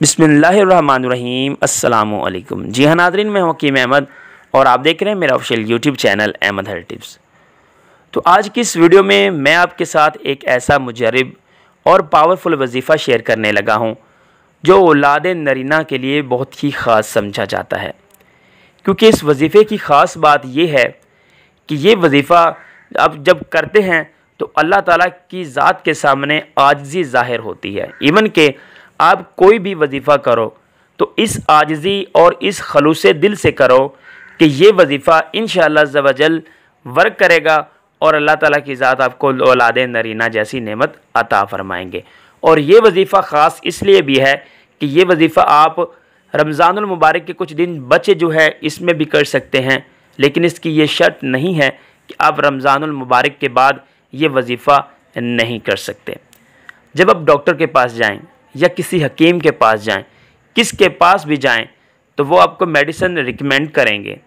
बिसमीम् अल्लाम जी हाँ नादरीन मैं हकीम अहमद और आप देख रहे हैं मेरा official YouTube channel Ahmad hair tips तो आज की इस वीडियो में मैं आपके साथ एक ऐसा मुजरब और पावरफुल वजीफ़ा शेयर करने लगा हूँ जो औलाद नरीना के लिए बहुत ही ख़ास समझा जाता है क्योंकि इस वजीफ़े की ख़ास बात यह है कि ये वजीफ़ा आप जब करते हैं तो अल्लाह ताली की ज़ात के सामने आजजी ज़ाहिर होती है इवन के आप कोई भी वजीफ़ा करो तो इस आजजी और इस खलूस दिल से करो कि ये वजीफ़ा इन शजल वर्क करेगा और अल्लाह ताला की ज़ात आपको औलाद नरीना जैसी नेमत अता फ़रमाएंगे और ये वजीफ़ा ख़ास इसलिए भी है कि ये वजीफ़ा आप रमज़ानमबारक के कुछ दिन बचे जो है इसमें भी कर सकते हैं लेकिन इसकी ये शर्त नहीं है कि आप रमज़ानमबारक के बाद ये वजीफ़ा नहीं कर सकते जब आप डॉक्टर के पास जाएं या किसी हकीम के पास जाएं किसके पास भी जाएं तो वो आपको मेडिसिन रिकमेंड करेंगे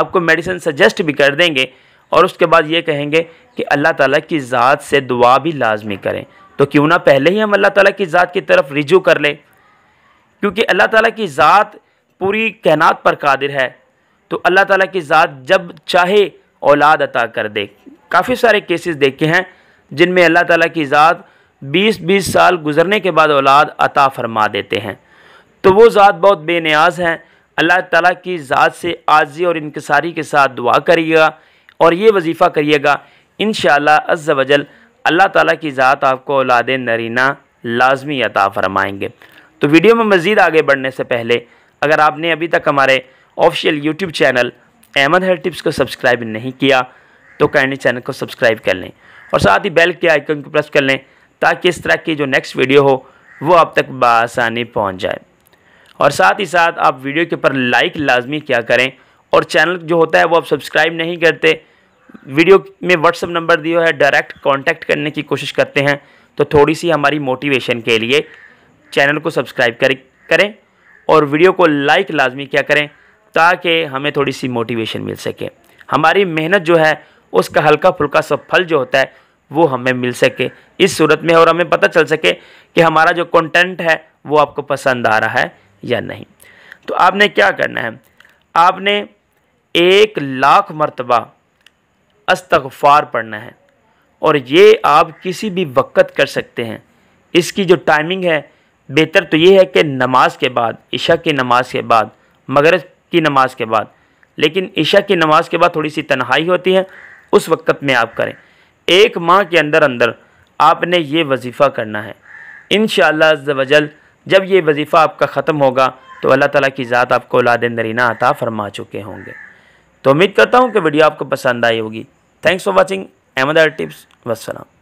आपको मेडिसिन सजेस्ट भी कर देंगे और उसके बाद ये कहेंगे कि अल्लाह ताला की ज़ात से दुआ भी लाजमी करें तो क्यों ना पहले ही हम अल्लाह ताला की ज़ात की तरफ रिजू कर लें क्योंकि अल्लाह ताला की ज़ात पूरी कहनात पर कादिर है तो अल्लाह ताला की ज़ात जब चाहे औलाद अता कर दे काफ़ी सारे केसेस देखे हैं जिनमें अल्लाह ताला की ज़ात बीस बीस साल गुजरने के बाद औलाद अता फरमा देते हैं तो वो ज़ात बहुत बेनियाज हैं अल्लाह ताला की ज़ात से आजी और इनकसारी के साथ दुआ करिएगा और ये वजीफ़ा करिएगा इन शजल अल्लाह ताला की ज़ात आपको औलाद नरीना लाजमी अता फरमाएँगे तो वीडियो में मज़ीद आगे बढ़ने से पहले अगर आपने अभी तक हमारे official YouTube channel Ahmad hair tips को सब्सक्राइब नहीं किया तो कैंडी चैनल को सब्सक्राइब कर लें और साथ ही बेल के आइकन को प्रेस कर लें ताकि इस तरह की जो नेक्स्ट वीडियो हो वो आप तक बसानी पहुँच जाए और साथ ही साथ आप वीडियो के ऊपर लाइक लाजमी क्या करें और चैनल जो होता है वो आप सब्सक्राइब नहीं करते वीडियो में व्हाट्सअप नंबर दिया है डायरेक्ट कांटेक्ट करने की कोशिश करते हैं तो थोड़ी सी हमारी मोटिवेशन के लिए चैनल को सब्सक्राइब करें करें और वीडियो को लाइक लाजमी क्या करें ताकि हमें थोड़ी सी मोटिवेशन मिल सके हमारी मेहनत जो है उसका हल्का फुल्का सब फल जो होता है वो हमें मिल सके इस सूरत में और हमें पता चल सके कि हमारा जो कंटेंट है वो आपको पसंद आ रहा है या नहीं तो आपने क्या करना है आपने एक लाख मरतबा अस्तगफार पढ़ना है और ये आप किसी भी वक्त कर सकते हैं इसकी जो टाइमिंग है बेहतर तो ये है कि नमाज के बाद इशा की नमाज के बाद मगरब की नमाज के बाद लेकिन इशा की नमाज के बाद थोड़ी सी तन्हाई होती है उस वक्त में आप करें एक माह के अंदर अंदर आपने ये वजीफ़ा करना है इन शजल जब ये वजीफ़ा आपका ख़त्म होगा तो अल्लाह ताला की ज़ात आपको औलाद नरीना अता फरमा चुके होंगे तो उम्मीद करता हूँ कि वीडियो आपको पसंद आई होगी thanks for watching hair tips वसलम